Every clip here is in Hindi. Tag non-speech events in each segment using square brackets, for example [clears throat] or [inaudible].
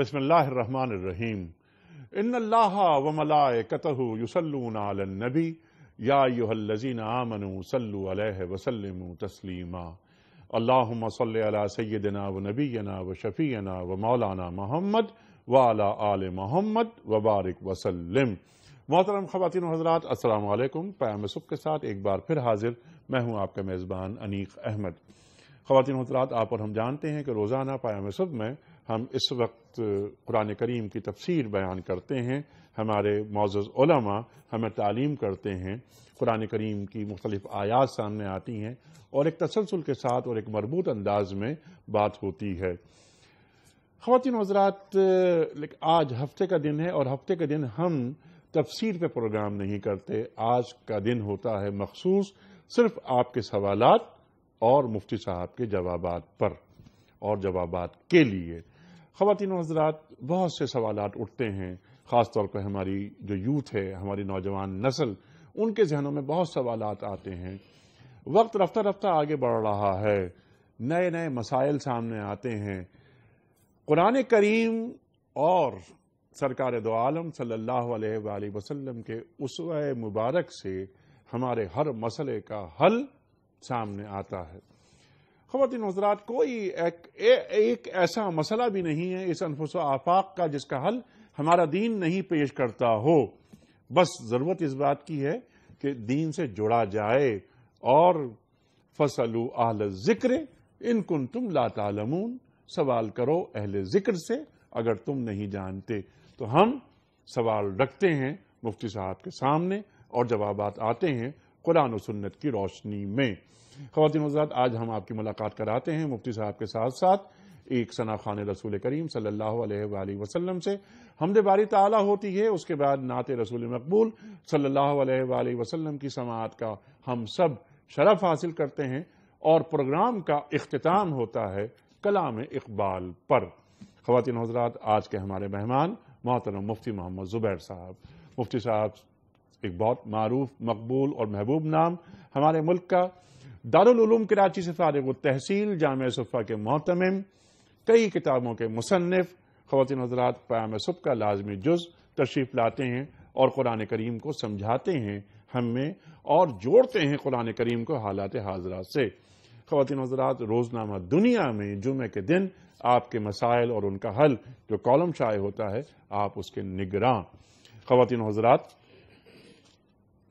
बसमीम इन व मलाए कतहु युसलून नबी व नबीना व शफीना व मौलाना मोहम्मद व आल मोहम्मद वबारक वसलम वसल्लम मोहतरम ख़वातिन असलम पैम सुब के साथ एक बार फिर हाजिर मैं हूँ आपका मेज़बान अनीक अहमद ख़वातिन हजरात आप और हम जानते हैं कि रोज़ाना पैम सुब में हम इस वक्त कुरान करीम की तफसीर बयान करते हैं हमारे मोज़ा हमें तालीम करते हैं कुरान करीम की मुख्तलिफ आयात सामने आती हैं और एक तसलसल के साथ और एक मरबूत अंदाज में बात होती है ख़वान हजरात आज हफ्ते का दिन है और हफ्ते के दिन हम तफसीर पर प्रोग्राम नहीं करते आज का दिन होता है मखसूस सिर्फ आपके सवालत और मुफ्ती साहब के जवाब पर और जवाब के लिए खातिन हजरात बहुत से सवाल उठते हैं ख़ास तौर पर हमारी जो यूथ है हमारी नौजवान नस्ल उनके जहनों में बहुत सवाल आते हैं वक्त रफ्ता रफ्ता आगे बढ़ रहा है नए नए मसाइल सामने आते हैं कुरान करीम और सरकार दो आलम सल्लल्लाहु अलैहि के उस मुबारक से हमारे हर मसले का हल सामने आता है खवतिन हजरात कोई एक, ए, एक ऐसा मसला भी नहीं है इस अनफुस आफाक का जिसका हल हमारा दीन नहीं पेश करता हो बस ज़रूरत इस बात की है कि दीन से जुड़ा जाए और फसल आल जिक्र इनकुन तुम लातालमून सवाल करो अहल जिक्र से अगर तुम नहीं जानते तो हम सवाल रखते हैं मुफ्ती साहब के सामने और जवाब आते हैं कुरान सुन्नत की रोशनी में खातिन हजरात आज हम आपकी मुलाकात कराते हैं मुफ्ती साहब के साथ साथ एक सना खान रसूल करीम सल्लल्लाहु अलैहि से हमद बारी ताला होती है उसके बाद नात रसूल मकबूल सल्लल्लाहु अलैहि की समात का हम सब शरफ हासिल करते हैं और प्रोग्राम का अख्ताम होता है कलाम इकबाल पर खातिन हजरात आज के हमारे मेहमान मोहतरम मुफ्ती मोहम्मद ज़ुबैर साहब मुफ्ती साहब एक बहुत मरूफ मकबूल और महबूब नाम हमारे मुल्क का दारूम कराची से फारग तहसील जाम सुफ़ा के मोहतम कई किताबों के मुसनफ़ ख़वान हजरात प्याम सुब का लाजमी जुज़ तशरीफ़ लाते हैं और कुरान करीम को समझाते हैं हमें और जोड़ते हैं कुरान करीम को हालात हाजरा से ख़वान हजरात रोजना दुनिया में जुमे के दिन आपके मसाइल और उनका हल जो कॉलम शाये होता है आप उसके निगरान ख़वान हजरात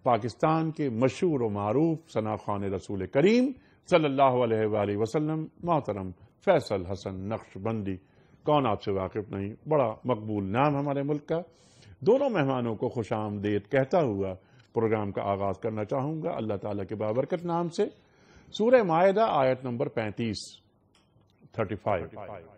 पाकिस्तान के मशहूर वरूफ मरूफ सना खान रसूल करीम सल्ला वसलम मोहतरम फैसल हसन नक्शबंदी कौन आपसे वाकिफ नहीं बड़ा मकबूल नाम हमारे मुल्क का दोनों मेहमानों को खुश आमदेद कहता हुआ प्रोग्राम का आगाज करना चाहूंगा अल्लाह ताला के बाबरकत नाम से सूर्य मायदा आयत नंबर पैंतीस थर्टी फाइव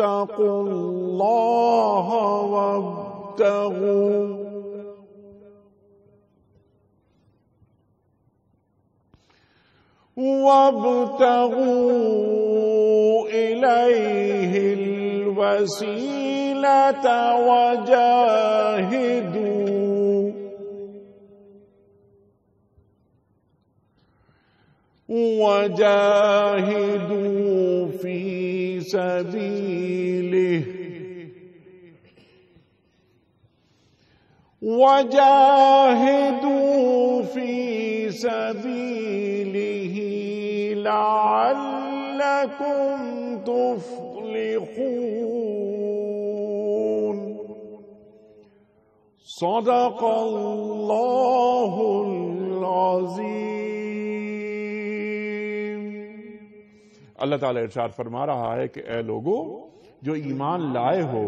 اتقوا الله وابتغوا وابتغوا إليه الوسيلة وجاهدوا وجاهدوا في سبيله وجاهدوا في سبيله لعلكم تفلحون صدق الله العظيم अल्लाह ताला इरशाद फरमा रहा है कि ए लोगो जो ईमान लाए हो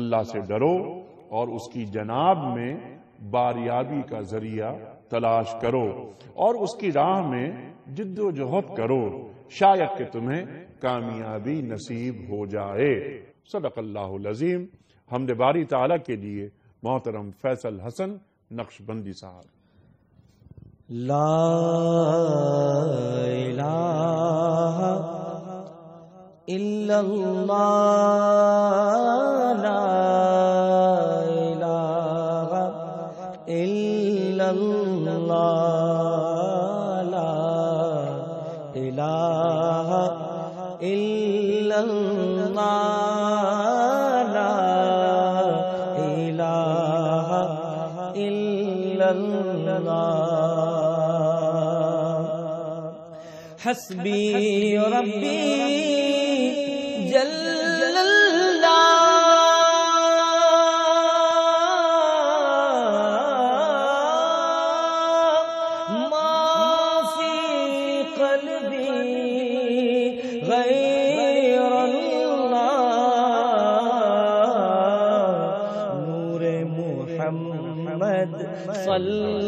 अल्लाह से डरो और उसकी जनाब में बारियाबी का जरिया तलाश करो और उसकी राह में जिद्दोजहद करो शायद के तुम्हें कामयाबी नसीब हो जाए सदक अल्लाजीम हमद बारी ताला के लिए मोहतरम फैसल हसन नक्शबंदी साहब ला illallah la ilaha illallah la ilaha illallah la ilaha illallah hasbi rabbi 粉。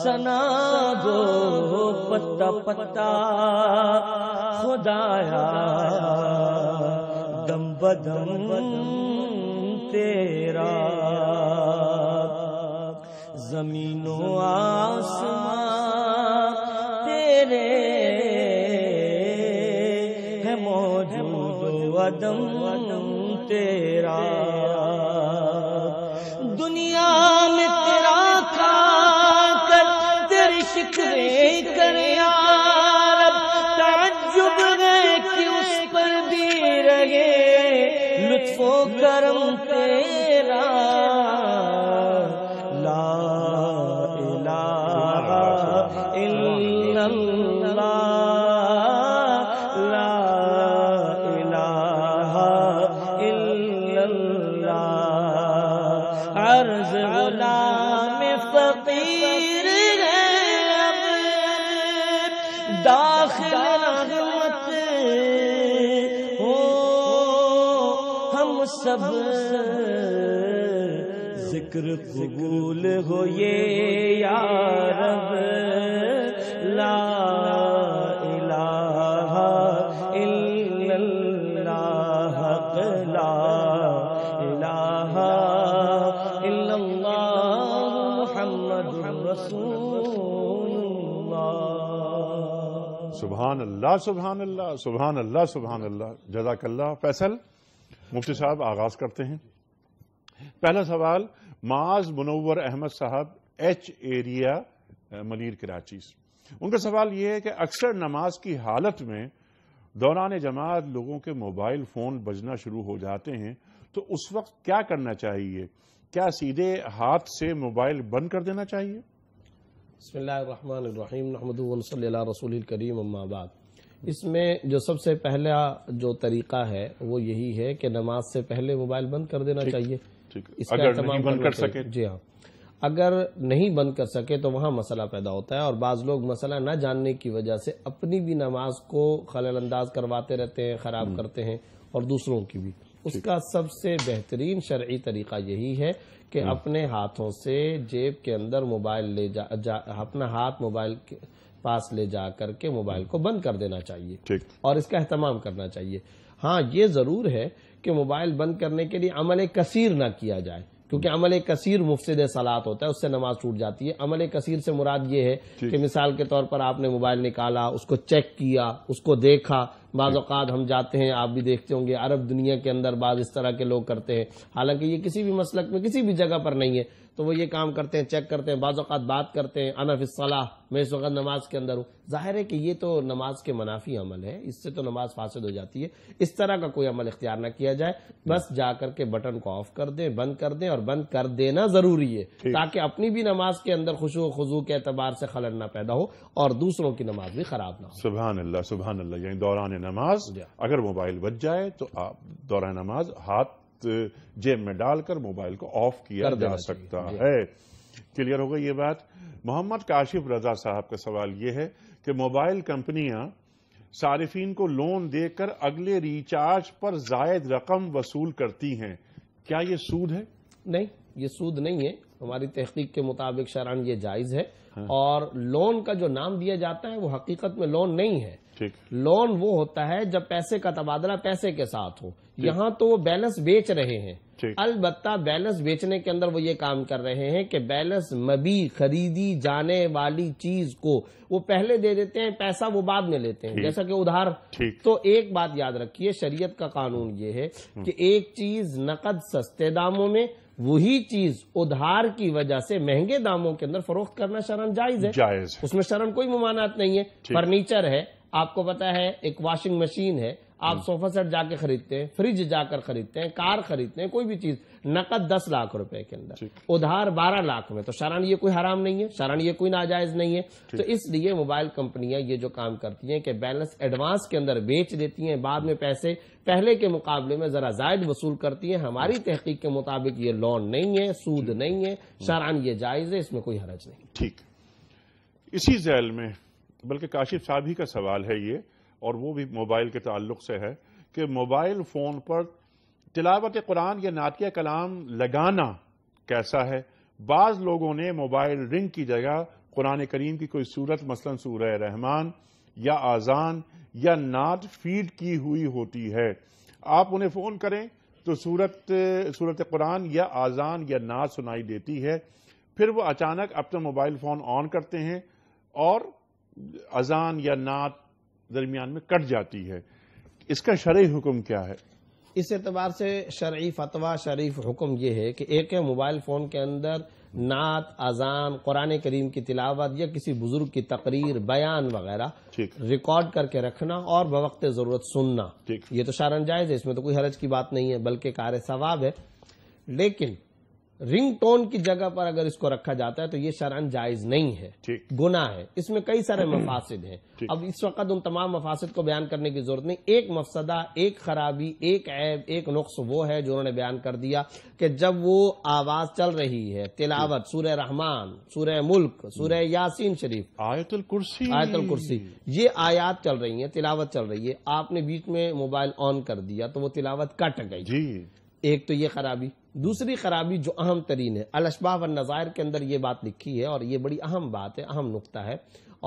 सना गो पत्ता पत्ता खुदाया दम बदम तेरा जमीनों आसमां तेरे है मौजूद वदम तेरा दुनिया कबूल हो ये यारब ला इलाहा इल्लल्लाह हक अल्लाह सुबहान अल्लाह सुबहान अल्लाह सुभान अल्लाह जजाकल्ला फैसल मुफ्ती साहब आगाज करते हैं पहला सवाल माज मुनवर अहमद साहब एच एरिया मलिर कराची से उनका सवाल यह है कि अक्सर नमाज की हालत में दौरान जमात लोगों के मोबाइल फ़ोन बजना शुरू हो जाते हैं तो उस वक्त क्या करना चाहिए क्या सीधे हाथ से मोबाइल बंद कर देना चाहिए बसमीम इसमें जो सबसे पहला जो तरीका है वो यही है कि नमाज से पहले मोबाइल बंद कर देना चाहिए अगर नहीं बंद कर सके जी हाँ अगर नहीं बंद कर सके तो वहाँ मसला पैदा होता है और बाज़ लोग मसला ना जानने की वजह से अपनी भी नमाज को खलल अंदाज करवाते रहते हैं ख़राब हम्म। करते हैं और दूसरों की भी उसका सबसे बेहतरीन शर्य तरीका यही है कि हम्म। अपने हाथों से जेब के अंदर मोबाइल ले जा, जा अपना हाथ मोबाइल के पास ले जा करके मोबाइल हम्म। को बंद कर देना चाहिए और इसका अहतमाम करना चाहिए हाँ ये ज़रूर है कि मोबाइल बंद करने के लिए अमल कसीर ना किया जाए क्योंकि अमल कसीर मुफसद सलात होता है उससे नमाज टूट जाती है अमल कसीर से मुराद ये है कि मिसाल के तौर पर आपने मोबाइल निकाला उसको चेक किया उसको देखा बाज़ात हम जाते हैं आप भी देखते होंगे अरब दुनिया के अंदर बाज इस तरह के लोग करते हैं हालांकि ये किसी भी मसलक में किसी भी जगह पर नहीं है तो वो ये काम करते हैं चेक करते हैं बाज़ात बात करते हैं अनफिसलाह मैं इस वक्त नमाज के अंदर हूँ जाहिर है कि ये तो नमाज के मुनाफी अमल है इससे तो नमाज फासद हो जाती है इस तरह का कोई अमल इख्तियार ना किया जाए बस हम्म। जा करके बटन को ऑफ कर दें बंद कर दें और बंद कर देना जरूरी है ताकि अपनी भी नमाज के अंदर खुशो खजू के एतबार से खलन ना पैदा हो और दूसरों की नमाज भी खराब ना हो सुबह सुबह दौरान नमाज अगर मोबाइल बच जाए तो आप दौरान नमाज हाथ जेब में डालकर मोबाइल को ऑफ किया जा सकता है क्लियर हो गई ये बात मोहम्मद काशिफ रजा साहब का सवाल ये है कि मोबाइल कंपनियां सारिफिन को लोन देकर अगले रिचार्ज पर जायद रकम वसूल करती हैं क्या ये सूद है नहीं ये सूद नहीं है हमारी तहकीक के मुताबिक शरण ये जायज है हाँ। और लोन का जो नाम दिया जाता है वो हकीकत में लोन नहीं है ठीक लोन वो होता है जब पैसे का तबादला पैसे के साथ हो यहाँ तो वो बैलेंस बेच रहे हैं अलबत्ता बैलेंस बेचने के अंदर वो ये काम कर रहे हैं कि बैलेंस मबी खरीदी जाने वाली चीज को वो पहले दे देते हैं पैसा वो बाद में लेते हैं जैसा कि उधार तो एक बात याद रखिए शरीयत का कानून ये है हम्म। कि एक चीज नकद सस्ते दामों में वही चीज उधार की वजह से महंगे दामों के अंदर फरोख्त करना शरण जायज है जायज उसमें शरण कोई ममानात नहीं है फर्नीचर है आपको पता है एक वॉशिंग मशीन है आप सोफा हम्म। सेट जाके खरीदते हैं फ्रिज जाकर खरीदते हैं कार खरीदते हैं कोई भी चीज नकद दस लाख रुपए के अंदर उधार बारह लाख में तो शरण ये कोई हराम नहीं है शरण ये कोई नाजायज नहीं है तो इसलिए मोबाइल कंपनियां ये जो काम करती हैं कि बैलेंस एडवांस के अंदर बेच देती हैं बाद में पैसे पहले के मुकाबले में जरा जायद वसूल करती है हमारी तहकीक के मुताबिक ये लोन नहीं है सूद नहीं है हम्म। शरण ये जायज है इसमें कोई हरज नहीं ठीक इसी जैल में बल्कि काशिफ साहब ही का सवाल है ये और वो भी मोबाइल के ताल्लुक से है कि मोबाइल फ़ोन पर तिलावत कुरान या नात कलाम लगाना कैसा है बाज़ लोगों ने मोबाइल रिंग की जगह कुरान करीम की कोई सूरत मसलन सूर रहमान या आज़ान या नात फीड की हुई होती है आप उन्हें फ़ोन करें तो सूरत सूरत कुरान या आज़ान या नात सुनाई देती है फिर वो अचानक अपना मोबाइल फ़ोन ऑन करते हैं और अजान या नात दरमियान में कट जाती है इसका शर्य हुक्म क्या है इस एतबार से शर्य फतवा शरीफ हुक्म यह है कि एक है मोबाइल फ़ोन के अंदर नात अजान कुरान करीम की तिलावत या किसी बुजुर्ग की तकरीर बयान वगैरह रिकॉर्ड करके रखना और बवक्त ज़रूरत सुनना ये तो शारन जायज़ है इसमें तो कोई हरज की बात नहीं है बल्कि कार सवाब है लेकिन रिंगटोन की जगह पर अगर इसको रखा जाता है तो ये शरण जायज नहीं है गुना है इसमें कई सारे [clears throat] मफासद हैं अब इस वक्त उन तमाम मफासद को बयान करने की जरूरत नहीं एक मफसदा एक खराबी एक ऐब एक नुक्स वो है जो उन्होंने बयान कर दिया कि जब वो आवाज चल रही है तिलावत सूर्य रहमान सूर्य मुल्क सूर्य हम्म। यासीन शरीफ आयतुल कुर्सी आयतुल कुर्सी ये आयात चल रही है तिलावत चल रही है आपने बीच में मोबाइल ऑन कर दिया तो वो तिलावत कट गई एक तो ये खराबी दूसरी खराबी जो अहम तरीन है अलशबा व नज़ायर के अंदर ये बात लिखी है और ये बड़ी अहम बात है अहम नुकता है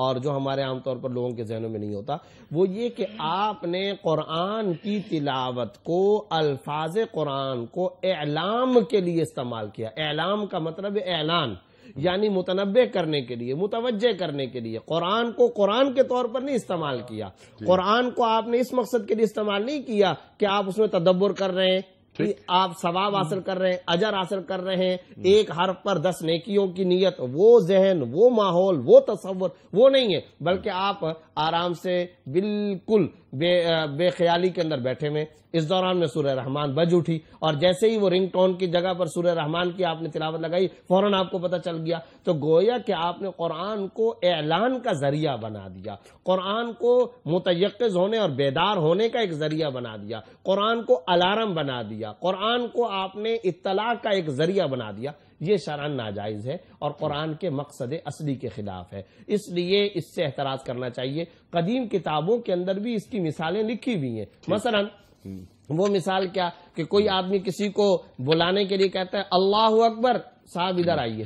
और जो हमारे आमतौर पर लोगों के जहनों में नहीं होता वो ये कि आपने कुरान की तिलावत को अल्फाज कुरान को एलाम के लिए इस्तेमाल किया एलाम का मतलब ऐलान यानी मुतनबे करने के लिए मुतवजह करने के लिए कुरान को कुरान के तौर पर नहीं इस्तेमाल किया कुरान को आपने इस मकसद के लिए इस्तेमाल नहीं किया कि आप उसमें तदब्बर कर रहे हैं कि आप सवाब हासिल कर रहे हैं अजर हासिल कर रहे हैं हम्म। एक हर्फ पर दस नेकियों की नीयत वो जहन वो माहौल वो तस्वर वो नहीं है बल्कि आप आराम से बिल्कुल बे बेख्याली के अंदर बैठे हुए इस दौरान में सूर्य रहमान बज उठी और जैसे ही वो रिंग टोन की जगह पर सूर्य रहमान की आपने तिलावत लगाई फौरन आपको पता चल गया तो गोया कि आपने कुरान को ऐलान का जरिया बना दिया कुरान को मुतयक़ होने और बेदार होने का एक जरिया बना दिया कुरान को अलार्म बना दिया कुरान को आपने इतला का एक जरिया बना दिया ये शरण नाजायज़ है और कुरान के मकसद असली के खिलाफ है इसलिए इससे एतराज़ करना चाहिए कदीम किताबों के अंदर भी इसकी मिसालें लिखी हुई हैं मसला हम्म। वो मिसाल क्या कि कोई आदमी किसी को बुलाने के लिए कहता है अल्लाह अकबर साहब इधर हम्म। आइए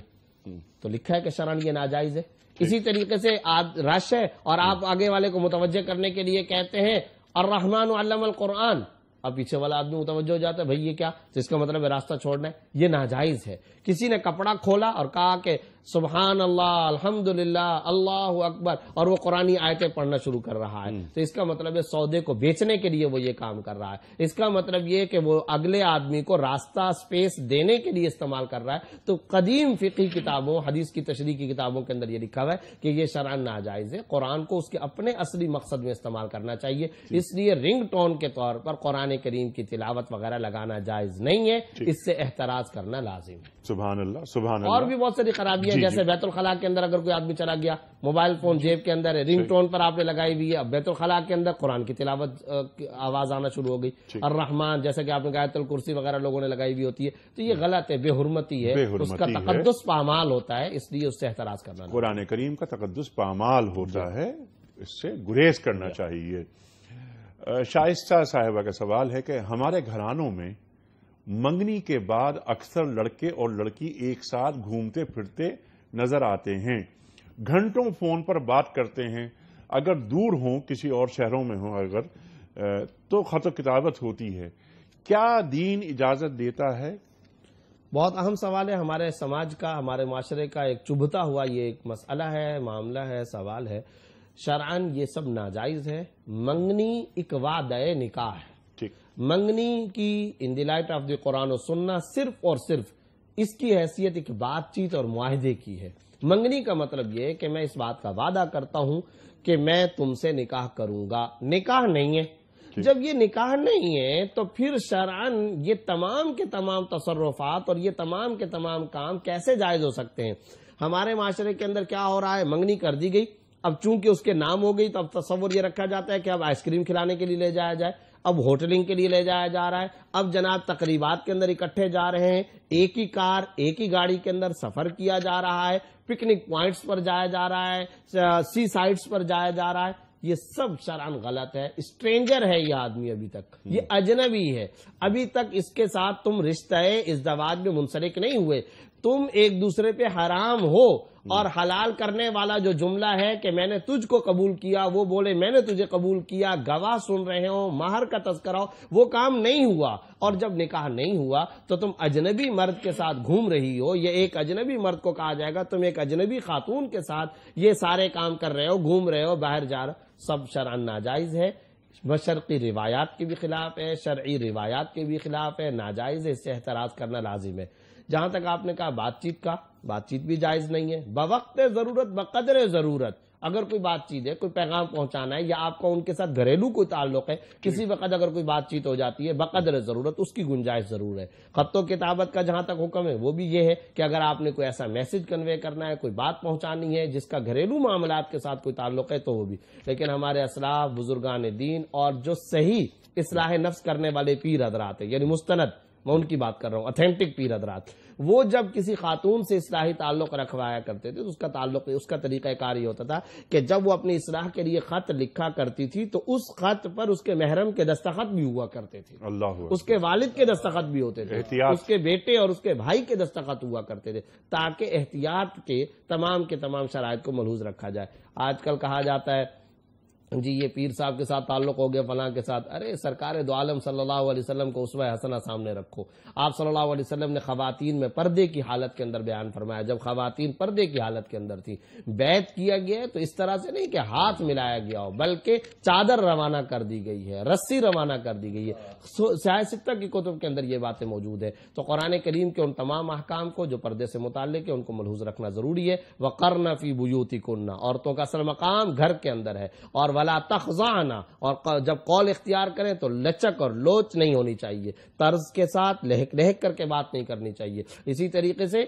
हम्म। तो लिखा है कि शरण ये नाजायज है इसी तरीके से आज रश है और आप आगे वाले को मुतवजह करने के लिए कहते हैं और रहमान कुरान अब पीछे वाला आदमी मुतवजह हो जाता है भाई ये क्या तो इसका मतलब है रास्ता छोड़ना है ये नाजायज है किसी ने कपड़ा खोला और कहा कि सुबहान अल्लाह अल्हम्दुलिल्लाह अल्लाह अकबर और वो कुरानी आयतें पढ़ना शुरू कर रहा है हम्म। तो इसका मतलब है सौदे को बेचने के लिए वो ये काम कर रहा है इसका मतलब ये कि वो अगले आदमी को रास्ता स्पेस देने के लिए इस्तेमाल कर रहा है तो कदीम फ़िकी किताबों हदीस की तशरी की किताबों के अंदर ये लिखा हुआ है कि ये शरा नाजायज़ है कुरान को उसके अपने असली मकसद में इस्तेमाल करना चाहिए इसलिए रिंग टोन के तौर पर कुरान करीम की तिलावत वगैरह लगाना जायज़ नहीं है इससे एहतराज करना लाजिम है सुबह अल्लाह सुबहान और भी बहुत सारी खराबियां जैसे बैतुल खला के अंदर अगर कोई आदमी चला गया मोबाइल फोन जेब के अंदर है रिंग टोन पर आपने लगाई हुई है अब बैतुल खला के अंदर कुरान की तिलावत आवाज आना शुरू हो गई और रहमान जैसे कि आपने गायतुल कुर्सी वगैरह लोगों ने लगाई हुई होती है तो ये गलत है बेहरमती है उसका तकदस पामाल होता है इसलिए उससे एहतराज करना कुरान करीम का तकदस पामाल होता है इससे गुरेज करना चाहिए शाइस्ता साहिबा का सवाल है कि हमारे घरानों में मंगनी के बाद अक्सर लड़के और लड़की एक साथ घूमते फिरते नजर आते हैं घंटों फोन पर बात करते हैं अगर दूर हो किसी और शहरों में हो अगर तो खत किताबत होती है क्या दीन इजाजत देता है बहुत अहम सवाल है हमारे समाज का हमारे माशरे का एक चुभता हुआ ये एक मसला है मामला है सवाल है शरान ये सब नाजायज़ है मंगनी इकवाद निकाह है मंगनी की in the light of the Quran और सुनना सिर्फ और सिर्फ इसकी हैसियत एक बातचीत और मुआहदे की है मंगनी का मतलब यह है कि मैं इस बात का वादा करता हूं कि मैं तुमसे निकाह करूंगा निकाह नहीं है जब ये निकाह नहीं है तो फिर शरान ये तमाम के तमाम तसरफात और ये तमाम के तमाम काम कैसे जायज हो सकते हैं हमारे माशरे के अंदर क्या हो रहा है मंगनी कर दी गई अब चूंकि उसके नाम हो गई तो अब तस्वर ये रखा जाता है कि अब आइसक्रीम खिलाने के लिए ले जाया जाए अब होटलिंग के लिए ले जाया जा रहा है अब जनाब तकरीबात के अंदर इकट्ठे जा रहे हैं एक ही कार एक ही गाड़ी के अंदर सफर किया जा रहा है पिकनिक पॉइंट्स पर जाया जा रहा है सी साइड्स पर जाया जा रहा है ये सब शरान गलत है स्ट्रेंजर है ये आदमी अभी तक हम्म। ये अजनबी है अभी तक इसके साथ तुम रिश्ते इस दवाज में मुंसलिक नहीं हुए तुम एक दूसरे पे हराम हो और हलाल करने वाला जो जुमला है कि मैंने तुझको कबूल किया वो बोले मैंने तुझे कबूल किया गवाह सुन रहे हो माहर का तस्करा हो वो काम नहीं हुआ और जब निकाह नहीं हुआ तो तुम अजनबी मर्द के साथ घूम रही हो ये एक अजनबी मर्द को कहा जाएगा तुम एक अजनबी खातून के साथ ये सारे काम कर रहे हो घूम रहे हो बाहर जा रहे हो सब शरान नाजायज है मशरकी रिवायात के भी खिलाफ है शर्य रिवायात के भी खिलाफ है नाजायज है इससे एहतराज करना लाजिम है जहां तक आपने कहा बातचीत का बातचीत भी जायज नहीं है बवक्त जरूरत बकदर जरूरत अगर कोई बातचीत है कोई पैगाम पहुंचाना है या आपका उनके साथ घरेलू कोई ताल्लुक है किसी वक्त अगर कोई बातचीत हो जाती है बकदर ज़रूरत उसकी गुंजाइश ज़रूर है खतों किताबत का जहां तक हुक्म है वो भी ये है कि अगर आपने कोई ऐसा मैसेज कन्वे करना है कोई बात पहुंचानी है जिसका घरेलू मामला के साथ कोई ताल्लुक है तो वो भी लेकिन हमारे असलाफ बुजुर्गान दीन और जो सही इसलाह नफ्स करने वाले पीर हजरात है यानी मुस्तनद मैं उनकी बात कर रहा हूँ अथेंटिक पीर हजरात वो जब किसी खातून से इसलाही ताल्लुक रखवाया करते थे तो उसका ताल्लुक उसका तरीका ये होता था कि जब वो अपनी इसलाह के लिए खत लिखा करती थी तो उस खत पर उसके महरम के दस्तखत भी हुआ करते थे अल्लाह उसके वालिद के दस्तखत भी होते थे उसके बेटे और उसके भाई के दस्तखत हुआ करते थे ताकि एहतियात के तमाम के तमाम शराय को मलहूज रखा जाए आजकल कहा जाता है जी ये पीर साहब के साथ ताल्लुक हो गया फला के साथ अरे सरकार दो आलम सल्लल्लाहु अलैहि वसल्लम को उसमें हसना सामने रखो आप सल्लल्लाहु अलैहि वसल्लम ने खातन में पर्दे की हालत के अंदर बयान फरमाया जब खातन पर्दे की हालत के अंदर थी बैत किया गया तो इस तरह से नहीं कि हाथ मिलाया गया हो बल्कि चादर रवाना कर दी गई है रस्सी रवाना कर दी गई है सिया सिक्ता की कुतुब के अंदर ये बातें मौजूद है तो कुरान करीम के उन तमाम अहकाम को जो पर्दे से मुतल है उनको मलहूज रखना जरूरी है वकरना फी बुयूती कुन्ना औरतों का असल मकाम घर के अंदर है और वला तखजाना और जब कॉल इख्तियार करें तो लचक और लोच नहीं होनी चाहिए तर्ज के साथ लहक लहक करके बात नहीं करनी चाहिए इसी तरीके से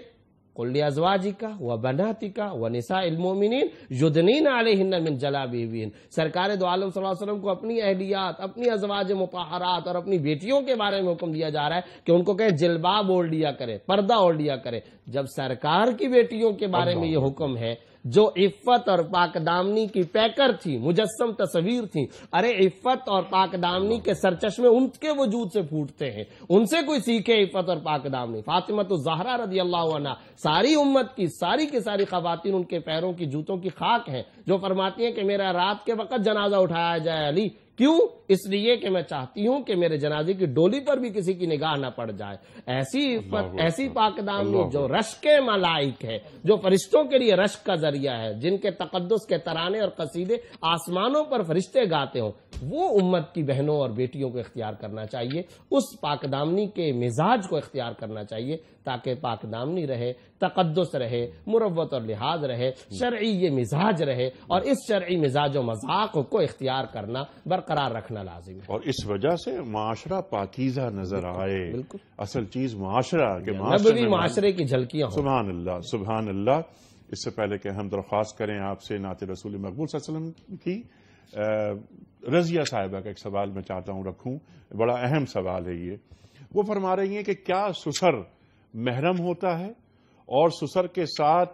कुल्लियाजवाजी का व बनाती का व निसा इलमोमिन युदनीन आलिन जलाबीन सरकार दो आलम वसल्लम को अपनी अहलियात अपनी अजवाज मुताहरात और अपनी बेटियों के बारे में हुक्म दिया जा रहा है कि उनको कहे जिलबाब ओढ़ लिया करे पर्दा ओढ़ लिया करे जब सरकार की बेटियों के बारे में ये हुक्म है जो इफ्फत और पाकदामनी की पैकर थी मुजस्म तस्वीर थी अरे इफ्फत और पाकदामनी के सरचश्मे उनके वजूद से फूटते हैं उनसे कोई सीखे इफ्फत और पाकदामनी फातिमा तो जहरा रजी अल्लाह सारी उम्मत की सारी की सारी खातन उनके पैरों की जूतों की खाक है जो फरमाती है कि मेरा रात के वक्त जनाजा उठाया जाए अली क्यों इसलिए कि मैं चाहती हूं कि मेरे जनाजे की डोली पर भी किसी की निगाह ना पड़ जाए ऐसी पर, ऐसी पाकदामनी जो के मलाइक है जो फरिश्तों के लिए रश का जरिया है जिनके तकदस के तराने और कसीदे आसमानों पर फरिश्ते गाते हों वो उम्मत की बहनों और बेटियों को इख्तियार करना चाहिए उस पाकदामनी के मिजाज को इख्तियार करना चाहिए ताकि पाक दामनी रहे तकदस रहे मुरवत और लिहाज रहे शर्य मिजाज रहे और इस शर्य मिजाज व मजाक को इख्तियार करना बरकरार रखना लाजिम है और इस वजह से माशरा पाकिजा नजर आए बिल्कुल असल चीज माशरा के माशरे की झलकियां सुबह अल्लाह सुबह अल्लाह इससे पहले कि हम दरख्वास्त करें आपसे नात रसूल मकबूल वसलम की रजिया साहिबा का एक सवाल मैं चाहता हूँ रखूँ बड़ा अहम सवाल है ये वो फरमा रही हैं कि क्या सुसर महरम होता है और सुसर के साथ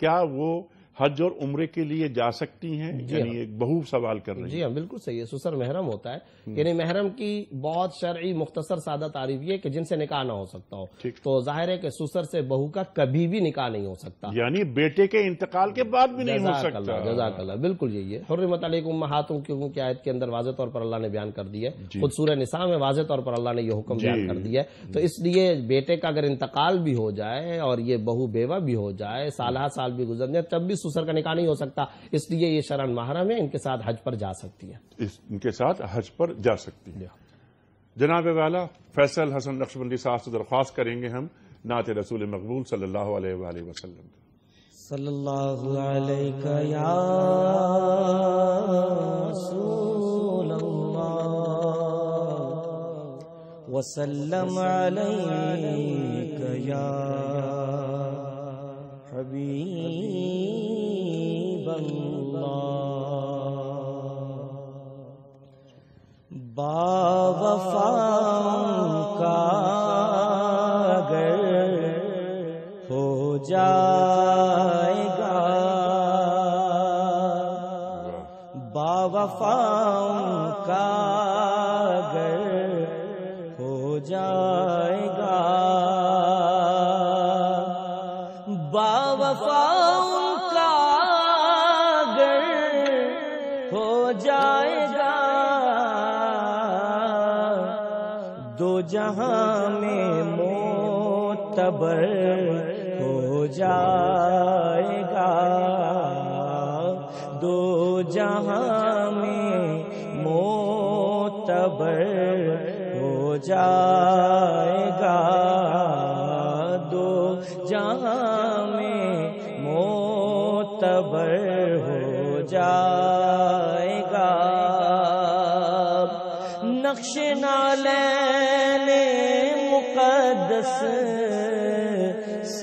क्या वो हज और उम्र के लिए जा सकती हैं यानी हाँ। एक बहु सवाल कर रही जी हाँ बिल्कुल सही है सुसर महरम होता है हम्म। यानी महरम की बहुत शर्य मुख्तसर सादा तारीफ ये कि जिनसे निकाह ना हो सकता हो तो जाहिर है कि सुसर से बहू का कभी भी निकाह नहीं हो सकता यानी बेटे के इंतकाल के बाद भी नहीं हो सकता जजाकल्ला बिल्कुल यही है हर्रमत हाथों की आयत के अंदर वाज तौर पर अल्लाह ने बयान कर दिया है खुद सूर निशा में वाज तौर पर अल्लाह ने यह हुक्म बयान कर दिया है तो इसलिए बेटे का अगर इंतकाल भी हो जाए और ये बहू बेवा भी हो जाए साल साल भी गुजर जाए तब भी सुसर का निकाह नहीं हो सकता इसलिए ये शरण महारा है इनके साथ हज पर जा सकती है इस, इनके साथ हज पर जा सकती है जनाब वाला फैसल हसन नक्शबंदी साहब से दरख्वास्त करेंगे हम नात रसूल मकबूल सल्ला वसलम सल्लल्लाहु अलैहि या या हबीब बावफाओं का हो जाएगा बाबा का खबर हो जाएगा दो जहां में मोतबर हो जा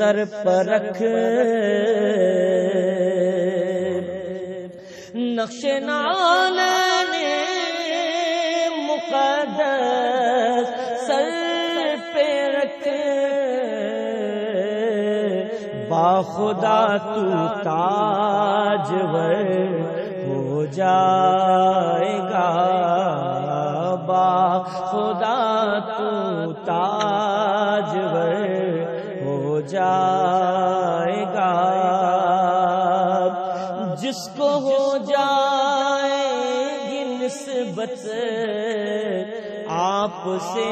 सर पर रख नक्श नान ने मुकदस सर पे रख बाखुदा तू ताजवर हो जाएगा बाखुदा आपसे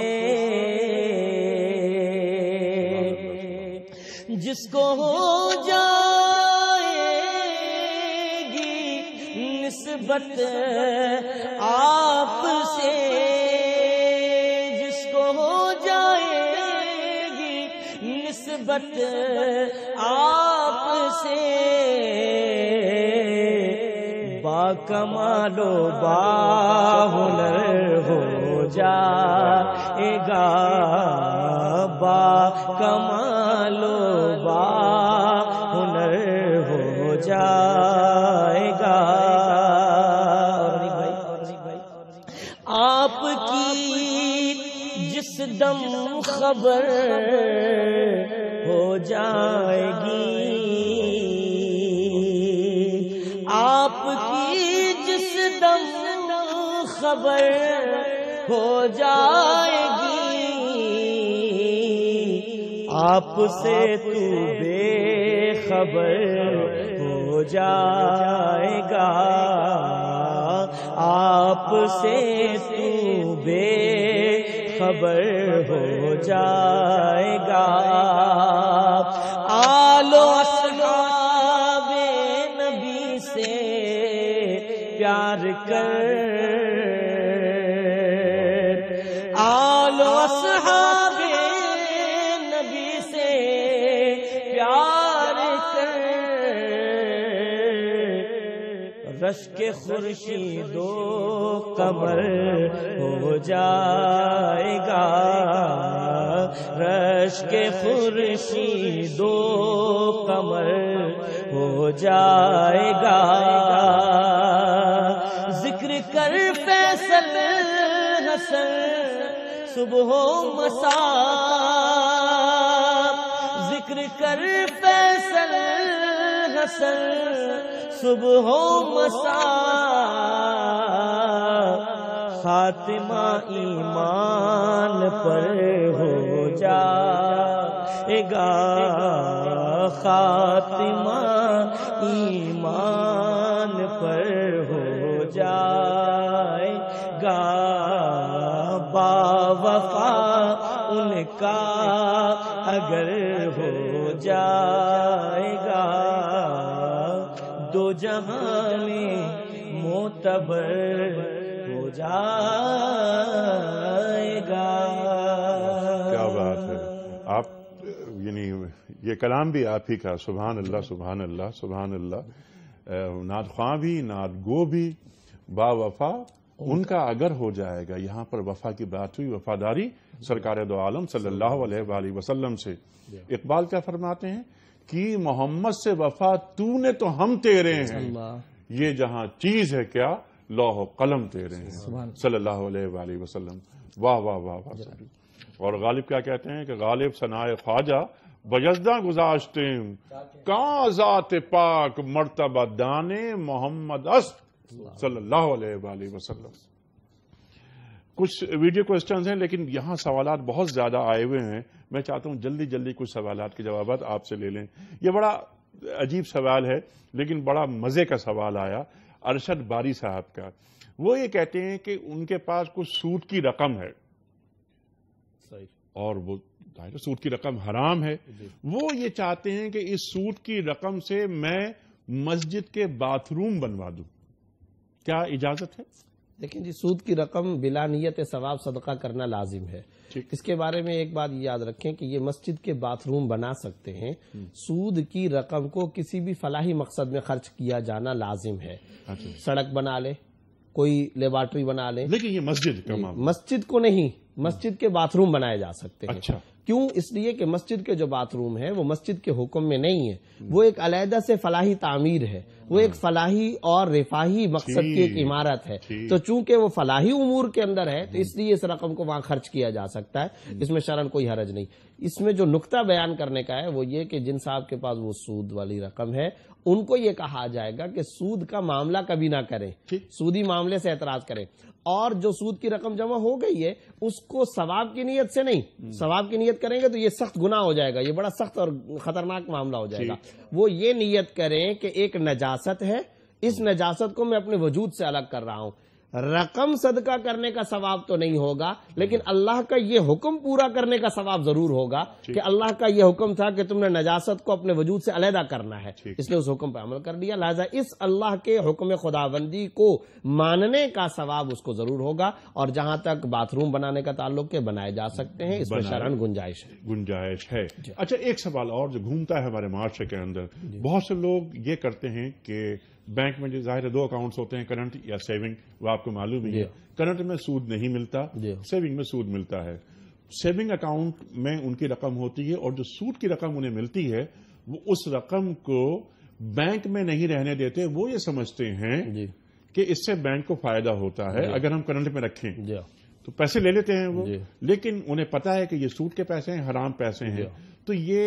जिसको हो जाएगी निस्बत आपसे जिसको हो जाएगी निस्बत आपसे बाकमालो बाहुनर हो जाएगा बा कमालो बा हुनर हो जाएगा आपकी जिस दम खबर हो जाएगी आपकी जिस दम खबर हो जाएगी आपसे तू बेखबर हो जाएगा आपसे तू बेखबर हो जाएगा आलो असहाबे नबी से प्यार कर मुर्शिदो कमर हो जाएगा रश के खुर्शीदो कमर हो जाएगा जिक्र कर फैसल हसन सुबह मसा जिक्र कर फैसल असर सुबह मसा खातिमा ईमान पर हो जाएगा खातिमा ईमान पर हो जाएगा बावफा उनका अगर हो जा जहां में मोतबर हो जाएगा क्या बात है आप यानी ये कलाम भी आप ही का सुबहान अल्लाह सुबहान अल्लाह सुबहान अल्लाह नाद ख्वा भी नाद गो भी बा वफा उनका अगर हो जाएगा यहाँ पर वफा की बात हुई वफादारी सरकार दो आलम सल्लल्लाहु अलैहि वसल्लम से इकबाल क्या फरमाते हैं कि मोहम्मद से वफा तूने तो हम तेरे हैं ये जहां चीज है क्या लौह कलम तेरे हैं सल्लल्लाहु अलैहि वसल्लम वाह वाह वाह वाह और गालिब क्या कहते हैं कि गालिब सनाए ख्वाजा बजदा गुजाशते काजात पाक मरतबा दाने मोहम्मद अस्त सल्लल्लाहु अलैहि वसल्लम कुछ वीडियो क्वेश्चंस हैं लेकिन यहां सवाल बहुत ज्यादा आए हुए हैं मैं चाहता हूं जल्दी जल्दी कुछ सवाल के जवाब आपसे ले लें यह बड़ा अजीब सवाल है लेकिन बड़ा मज़े का सवाल आया अरशद बारी साहब का वो ये कहते हैं कि उनके पास कुछ सूट की रकम है और वो सूट की रकम हराम है वो ये चाहते हैं कि इस सूट की रकम से मैं मस्जिद के बाथरूम बनवा दूं क्या इजाजत है देखिए जी सूद की रकम बिला सवाब सदका करना लाजिम है इसके बारे में एक बात याद रखें कि ये मस्जिद के बाथरूम बना सकते हैं हम्म। सूद की रकम को किसी भी फलाही मकसद में खर्च किया जाना लाजिम है अच्छा। सड़क बना ले कोई लेबॉर्ट्री बना ले लेकिन ये मस्जिद का मस्जिद को नहीं मस्जिद के बाथरूम बनाए जा सकते हैं अच्छा। क्यों इसलिए कि मस्जिद के जो बाथरूम है वो मस्जिद के हुक्म में नहीं है वो एक अलहदा से फलाही तामीर है वो एक हाँ। फलाही और रिफाही मकसद की एक इमारत है तो चूंकि वो फलाही उमूर के अंदर है तो हम्म। इसलिए इस रकम को वहां खर्च किया जा सकता है हम्म। इसमें शरण कोई हरज नहीं इसमें जो नुकता बयान करने का है वो ये कि जिन साहब के पास वो सूद वाली रकम है उनको ये कहा जाएगा कि सूद का मामला कभी ना करें सूदी मामले से एतराज करें और जो सूद की रकम जमा हो गई है उसको सवाब की नीयत से नहीं हम्म। सवाब की नीयत करेंगे तो ये सख्त गुना हो जाएगा ये बड़ा सख्त और खतरनाक मामला हो जाएगा वो ये नीयत करें कि एक नजासत है इस हम्म। नजासत को मैं अपने वजूद से अलग कर रहा हूं रकम सदका करने का सवाब तो नहीं होगा लेकिन अल्लाह का ये हुक्म पूरा करने का सवाब जरूर होगा कि अल्लाह का ये हुक्म था कि तुमने नजासत को अपने वजूद से अलहदा करना है इसलिए उस हुक्म पर अमल कर लिया लिहाजा इस अल्लाह के हुक्म खुदाबंदी को मानने का सवाब उसको जरूर होगा और जहां तक बाथरूम बनाने का ताल्लुक के बनाए जा सकते हैं इसमें शरण गुंजाइश है गुंजाइश है अच्छा एक सवाल और जो घूमता है हमारे माशरे के अंदर बहुत से लोग ये करते हैं कि बैंक में जो जाहिर है दो अकाउंट्स होते हैं करंट या सेविंग वो आपको मालूम ही है करंट में सूद नहीं मिलता सेविंग में सूद मिलता है सेविंग अकाउंट में उनकी रकम होती है और जो सूद की रकम उन्हें मिलती है वो उस रकम को बैंक में नहीं रहने देते वो ये समझते हैं कि इससे बैंक को फायदा होता है अगर हम करंट में रखें तो पैसे ले लेते हैं वो लेकिन उन्हें पता है कि ये सूद के पैसे हैं हराम पैसे हैं तो ये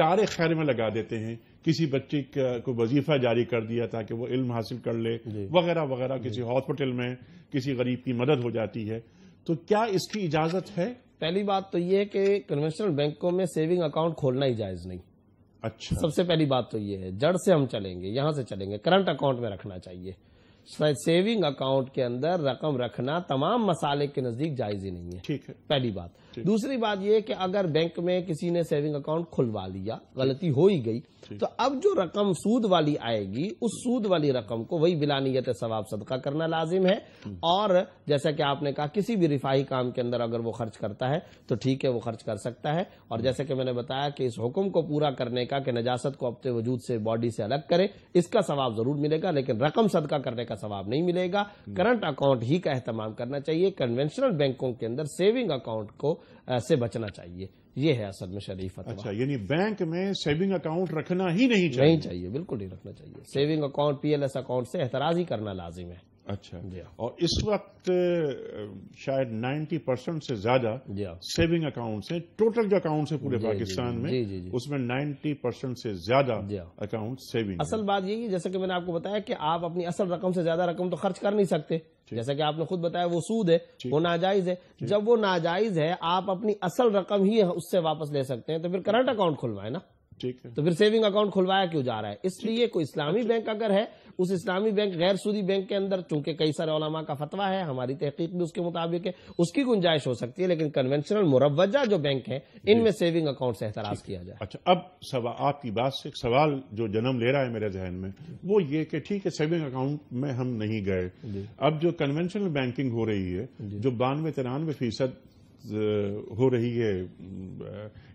कार खैर में लगा देते हैं किसी बच्चे को वजीफा जारी कर दिया ताकि वो इल्म हासिल कर ले वगैरह वगैरह किसी हॉस्पिटल में किसी गरीब की मदद हो जाती है तो क्या इसकी इजाजत है पहली बात तो ये है कि कन्वेंशनल बैंकों में सेविंग अकाउंट खोलना ही जायज नहीं अच्छा सबसे पहली बात तो ये है जड़ से हम चलेंगे यहां से चलेंगे करंट अकाउंट में रखना चाहिए सेविंग अकाउंट के अंदर रकम रखना तमाम मसाले के नजदीक जायज ही नहीं है ठीक है पहली बात दूसरी बात यह कि अगर बैंक में किसी ने सेविंग अकाउंट खुलवा लिया गलती हो ही गई तो अब जो रकम सूद वाली आएगी उस सूद वाली रकम को वही बिलानियत सवाब सदका करना लाजिम है और जैसा कि आपने कहा किसी भी रिफाही काम के अंदर अगर वो खर्च करता है तो ठीक है वो खर्च कर सकता है और जैसा कि मैंने बताया कि इस हुक्म को पूरा करने का कि नजासत को अपने वजूद से बॉडी से अलग करे इसका सवाब जरूर मिलेगा लेकिन रकम सदका करने का सवाब नहीं मिलेगा हम्म। करंट अकाउंट ही का अहतमाम करना चाहिए कन्वेंशनल बैंकों के अंदर सेविंग अकाउंट को से बचना चाहिए ये है असल में शरीफ अच्छा यानी बैंक में सेविंग अकाउंट रखना ही नहीं चाहिए नहीं चाहिए बिल्कुल नहीं रखना चाहिए सेविंग अकाउंट पीएलएस अकाउंट से एतराज ही करना लाजिम है अच्छा हाँ। और इस वक्त शायद 90 परसेंट से ज्यादा हाँ। सेविंग अकाउंट से टोटल जो अकाउंट है पूरे पाकिस्तान में जी, जी, जी। उसमें 90 परसेंट से ज्यादा हाँ। अकाउंट सेविंग असल बात यही है जैसे कि मैंने आपको बताया कि आप अपनी असल रकम से ज्यादा रकम तो खर्च कर नहीं सकते जैसा कि आपने खुद बताया वो सूद है वो नाजायज है जब वो नाजायज है आप अपनी असल रकम ही उससे वापस ले सकते हैं तो फिर करंट अकाउंट खुलवाए ना ठीक है तो फिर सेविंग अकाउंट खुलवाया क्यों जा रहा है इसलिए कोई इस्लामी बैंक अच्छा। अगर है उस इस्लामी बैंक गैर सूदी बैंक के अंदर चूंकि कई सारे ओलामा का फतवा है हमारी तहकीक भी उसके मुताबिक है उसकी गुंजाइश हो सकती है लेकिन कन्वेंशनल मुरवजा जो बैंक है इनमें सेविंग अकाउंट से एतराज किया जाए अच्छा अब सवा, आपकी बात से एक सवाल जो जन्म ले रहा है मेरे जहन में वो ये कि ठीक है सेविंग अकाउंट में हम नहीं गए अब जो कन्वेंशनल बैंकिंग हो रही है जो बानवे तिरानवे फीसद हो रही है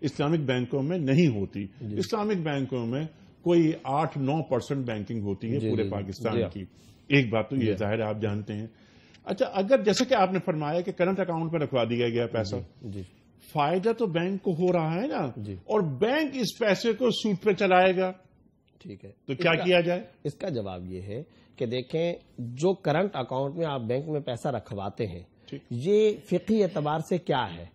इस्लामिक बैंकों में नहीं होती इस्लामिक बैंकों में कोई आठ नौ परसेंट बैंकिंग होती है पूरे पाकिस्तान की एक बात तो ये जाहिर आप जानते हैं अच्छा अगर जैसे कि आपने फरमाया कि करंट अकाउंट पर रखवा दिया गया पैसा फायदा तो बैंक को हो रहा है ना और बैंक इस पैसे को सूट पे चलाएगा ठीक है तो क्या किया जाए इसका जवाब ये है कि देखें जो करंट अकाउंट में आप बैंक में पैसा रखवाते हैं ये फ़िकी एतबार से क्या है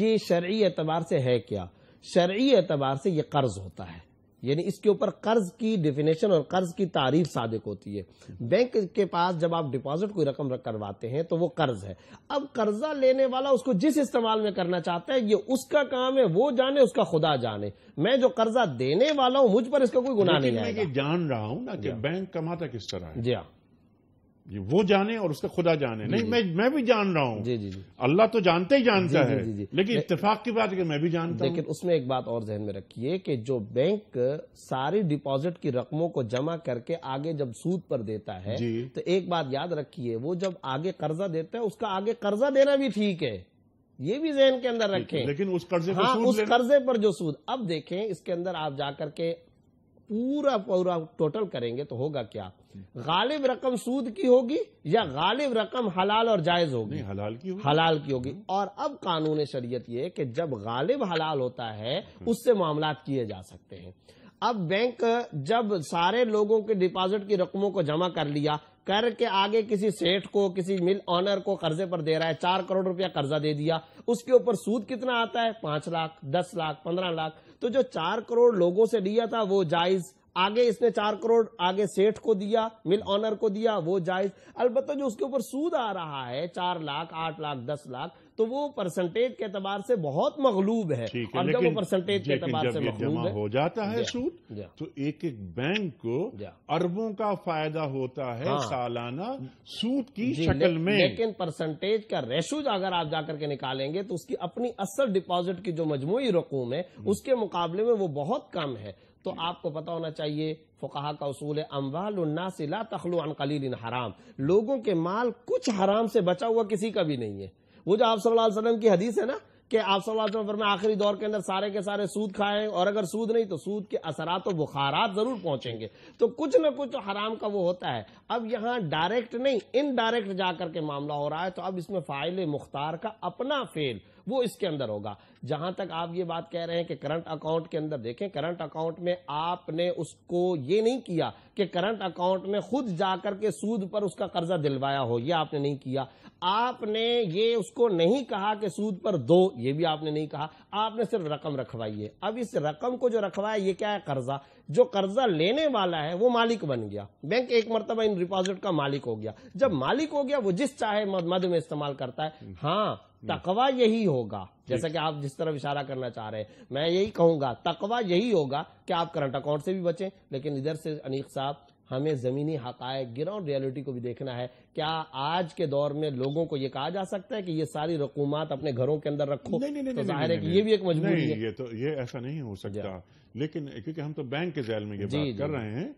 ये शर्य एतबार से है क्या शर्य एतबार से ये कर्ज होता है यानी इसके ऊपर कर्ज की डिफिनेशन और कर्ज की तारीफ सादिक होती है बैंक के पास जब आप डिपॉजिट कोई रकम रख करवाते हैं तो वो कर्ज है अब कर्जा लेने वाला उसको जिस इस्तेमाल में करना चाहता है ये उसका काम है वो जाने उसका खुदा जाने मैं जो कर्जा देने वाला हूँ मुझ पर इसका कोई गुना नहीं है जान रहा हूँ ना कि हाँ। बैंक कमाता किस तरह जी हाँ वो जाने और उसका खुदा जाने नहीं मैं मैं भी जान रहा हूँ अल्लाह तो जानते ही जानता जी, है जी, जी, लेकिन इतफाक की बात कि मैं भी जानता लेकिन उसमें एक बात और जहन में रखिए कि जो बैंक सारी डिपॉजिट की रकमों को जमा करके आगे जब सूद पर देता है तो एक बात याद रखिए वो जब आगे कर्जा देता है उसका आगे कर्जा देना भी ठीक है ये भी जहन के अंदर रखें लेकिन उस कर्जे हाँ, उस कर्जे पर जो सूद अब देखें इसके अंदर आप जाकर के पूरा पूरा टोटल करेंगे तो होगा क्या गालिब रकम सूद की होगी या गालिब रकम हलाल और जायज होगी हलाल की होगी हलाल की होगी और अब कानून शरीयत ये कि जब गालिब हलाल होता है उससे मामला किए जा सकते हैं अब बैंक जब सारे लोगों के डिपॉजिट की रकमों को जमा कर लिया करके आगे किसी सेठ को किसी मिल ऑनर को कर्जे पर दे रहा है चार करोड़ रुपया कर्जा दे दिया उसके ऊपर सूद कितना आता है पांच लाख दस लाख पंद्रह लाख तो जो चार करोड़ लोगों से लिया था वो जायज आगे इसने चार करोड़ आगे सेठ को दिया मिल ऑनर को दिया वो जायज अलबत्त जो उसके ऊपर सूद आ रहा है चार लाख आठ लाख दस लाख तो वो परसेंटेज के अतबार से बहुत मगलूब है और जब वो परसेंटेज के अतबार से मगलूब हो जाता है सूद तो एक एक बैंक को अरबों का फायदा होता है हाँ। सालाना सूद की शक्ल में लेकिन परसेंटेज का रेशूज अगर आप जाकर के निकालेंगे तो उसकी अपनी असल डिपॉजिट की जो मजमू रकूम है उसके मुकाबले में वो बहुत कम है तो आपको पता होना चाहिए फ़ुकाहा का उसूल है अम्बाल उन्नासिला तखलू अन कलील हराम लोगों के माल कुछ हराम से बचा हुआ किसी का भी नहीं है वो जो आप सल्लल्लाहु अलैहि वसल्लम की हदीस है ना कि आप सल्लल्लाहु अलैहि वसल्लम आखिरी दौर के अंदर सारे के सारे सूद खाएं और अगर सूद नहीं तो सूद के असरा तो बुखारात जरूर पहुंचेंगे तो कुछ ना कुछ तो हराम का वो होता है अब यहाँ डायरेक्ट नहीं इनडायरेक्ट जाकर के मामला हो रहा है तो अब इसमें फाइल मुख्तार का अपना फेल वो इसके अंदर होगा जहां तक आप ये बात कह रहे हैं कि करंट अकाउंट के अंदर देखें करंट अकाउंट में आपने उसको ये नहीं किया कि करंट अकाउंट में खुद जाकर के सूद पर उसका कर्जा दिलवाया हो ये आपने नहीं किया आपने ये उसको नहीं कहा कि सूद पर दो ये भी आपने नहीं कहा आपने सिर्फ रकम रखवाई है अब इस रकम को जो रखवाया ये क्या है कर्जा जो कर्जा लेने वाला है वो मालिक बन गया बैंक एक मरतबा इन डिपॉजिट का मालिक हो गया जब मालिक हो गया वो जिस चाहे मद में इस्तेमाल करता है हम्म। हाँ तकवा यही होगा जैसा कि आप जिस तरह इशारा करना चाह रहे हैं मैं यही कहूंगा तकवा यही होगा कि आप करंट अकाउंट से भी बचें लेकिन इधर से अनीक साहब हमें ज़मीनी हकायक ग्राउंड रियलिटी को भी देखना है क्या आज के दौर में लोगों को ये कहा जा सकता है कि ये सारी रकूमत अपने घरों के अंदर रखो नहीं, नहीं, तो जाहिर है कि ये भी एक मजबूरी है ये तो ये ऐसा नहीं हो सकता लेकिन क्योंकि हम तो बैंक के जैल में ये बात कर रहे हैं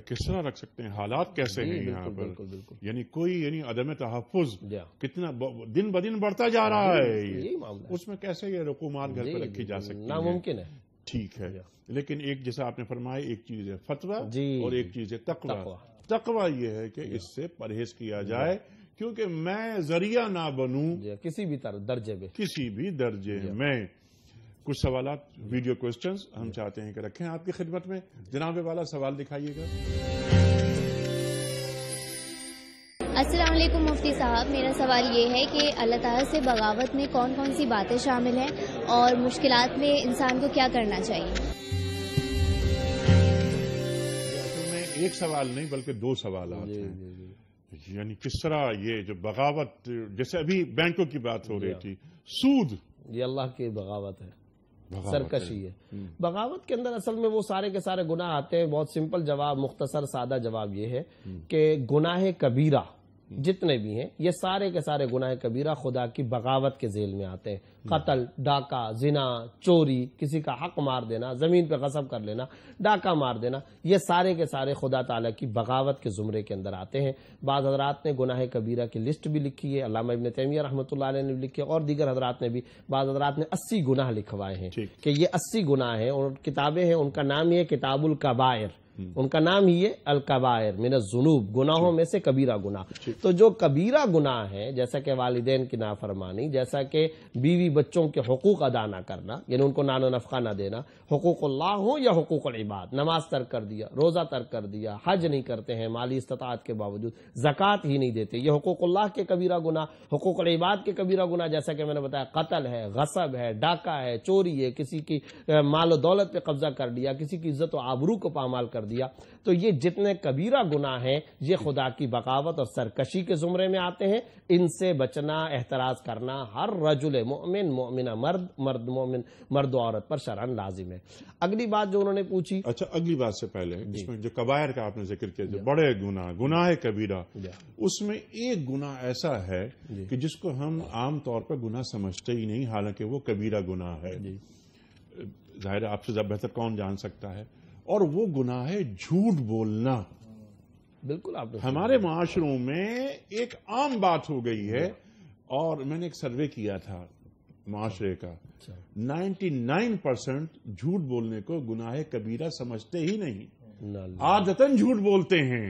किस तरह रख सकते हैं हालात कैसे हैं यहाँ पर बिल्कुल, बिल्कुल। यानी कोई यानी अदम तहफुज कितना ब, दिन ब दिन बढ़ता जा रहा है उसमें कैसे ये रकूमात घर पर रखी जा सकती है नामुमकिन है ठीक है लेकिन एक जैसा आपने फरमाया एक चीज है फतवा और एक चीज है तकवा तकवा ये है कि इससे परहेज किया जाए क्योंकि मैं जरिया ना बनू किसी भी दर्जे में किसी भी दर्जे में कुछ सवाल वीडियो क्वेश्चन हम चाहते हैं कि रखें आपकी खिदमत में जनाब वाला सवाल दिखाइएगा असलम मुफ्ती साहब मेरा सवाल ये है कि अल्लाह ताला से बगावत में कौन कौन सी बातें शामिल हैं और मुश्किल में इंसान को क्या करना चाहिए तो में एक सवाल नहीं बल्कि दो सवाल आते यानी किस तरह ये जो बगावत जैसे अभी बैंकों की बात हो रही थी सूद ये अल्लाह की बगावत है सरकशी है हम्म। बगावत के अंदर असल में वो सारे के सारे गुनाह आते हैं बहुत सिंपल जवाब मुख्तसर सादा जवाब ये है हम्म। कि गुनाह कबीरा जितने भी हैं ये सारे के सारे गुनाह कबीरा खुदा की बगावत के जेल में आते हैं कत्ल डाका जिना चोरी किसी का हक मार देना जमीन पे गसब कर लेना डाका मार देना ये सारे के सारे खुदा तला की बगावत के जुमरे के अंदर आते हैं बाद हजरात ने गुनाह कबीरा की लिस्ट भी लिखी है अलामा इबन तैमिया रहमत ने भी लिखी है और दीगर हजरात ने भी बाद हजरात ने अस्सी गुनाह लिखवाए हैं कि ये अस्सी गुनाह है और किताबें हैं उनका नाम ही है किताबुल कबायर हम्म। उनका नाम ही है अलकबायर मेरा जुनूब गुनाहों में से कबीरा गुनाह तो जो कबीरा गुनाह है जैसा कि वालदे की नाफरमानी जैसा कि बीवी बच्चों के हकूक अदा ना करना यानी उनको नानो नफका ना देना हकूकल्ला हो या हकूक इबाद नमाज तर्क कर दिया रोज़ा तर्क कर दिया हज नहीं करते हैं माली इस्तात के बावजूद जक़ात ही नहीं देते ये हकूक उल्लाह के कबीरा गुना हकूक इबाद के कबीरा गुना जैसा कि मैंने बताया कतल है गसब है डाका है चोरी है किसी की माल दौलत पर कब्जा कर लिया किसी की इज्जत आबरू को पामाल कर कर दिया तो ये जितने कबीरा गुना हैं ये खुदा की बगावत और सरकशी के जुमरे में आते हैं इनसे बचना एहतराज करना हर रजुल मोमिन मोमिना मर्द मर्द मोमिन मर्द औरत पर शरण लाजिम है अगली बात जो उन्होंने पूछी अच्छा अगली बात से पहले जिसमें जो कबायर का आपने जिक्र किया जो बड़े गुना गुनाह कबीरा उसमें एक गुना ऐसा है कि जिसको हम आम तौर पर गुना समझते ही नहीं हालांकि वो कबीरा गुना है जाहिर आपसे बेहतर कौन जान सकता है और वो गुनाह है झूठ बोलना बिल्कुल आप हमारे माशरों में एक आम बात हो गई है और मैंने एक सर्वे किया था माशरे का 99 अच्छा। परसेंट झूठ बोलने को गुनाह कबीरा समझते ही नहीं आदतन झूठ बोलते हैं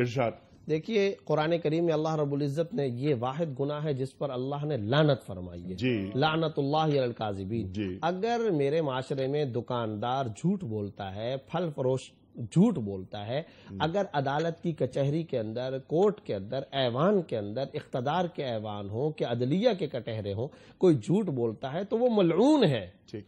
इर्शाद देखिए कुरान करीम में अल्लाह रबुल्ज़त ने ये वाहिद गुना है जिस पर अल्लाह ने लानत फरमाई है लानतल्लाकाजिबीन अगर मेरे माशरे में दुकानदार झूठ बोलता है फल फरोश झूठ बोलता है हम्म। अगर अदालत की कचहरी के अंदर कोर्ट के अंदर ऐवान के अंदर इकतदार के ऐवान हो के अदलिया के कटहरे हो कोई झूठ बोलता है तो वो मलरून है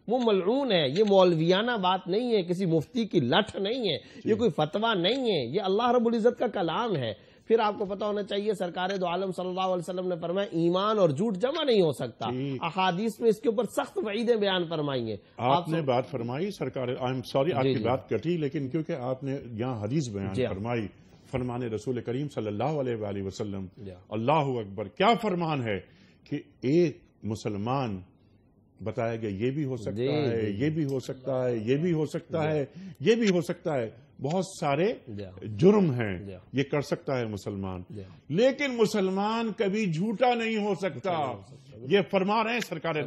वो मलरून है ये मौलवियाना बात नहीं है किसी मुफ्ती की लठ नहीं है ये कोई फतवा नहीं है ये अल्लाह रबुल्जत का कलाम है फिर आपको पता होना चाहिए सरकार दो तो आलम सल्लाम ने फरमाया ईमान और झूठ जमा नहीं हो सकता अहादीस में इसके ऊपर सख्त वहीदे बयान फरमाई है आपने बात फरमाई सरकार आई एम सॉरी आपकी बात कटी लेकिन क्योंकि आपने यहाँ हदीस बयान फरमाई फरमान रसूल करीम सल्लाम अल्लाह अकबर क्या फरमान है कि एक मुसलमान बताया गया ये भी हो सकता है ये भी हो सकता है ये भी हो सकता है ये भी हो सकता है बहुत सारे जुर्म हैं ये कर सकता है मुसलमान लेकिन मुसलमान कभी झूठा नहीं हो सकता ये फरमा रहे हैं सरकार